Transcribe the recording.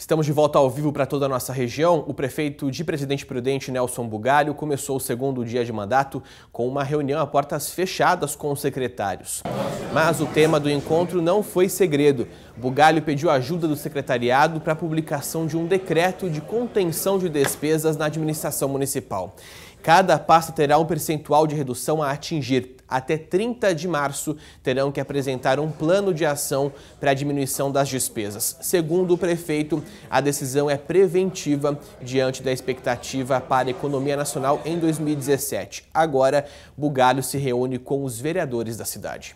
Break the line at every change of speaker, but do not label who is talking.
Estamos de volta ao vivo para toda a nossa região. O prefeito de Presidente Prudente, Nelson Bugalho, começou o segundo dia de mandato com uma reunião a portas fechadas com os secretários. Mas o tema do encontro não foi segredo. Bugalho pediu ajuda do secretariado para a publicação de um decreto de contenção de despesas na administração municipal. Cada pasta terá um percentual de redução a atingir. Até 30 de março, terão que apresentar um plano de ação para a diminuição das despesas. Segundo o prefeito, a decisão é preventiva diante da expectativa para a economia nacional em 2017. Agora, Bugalho se reúne com os vereadores da cidade.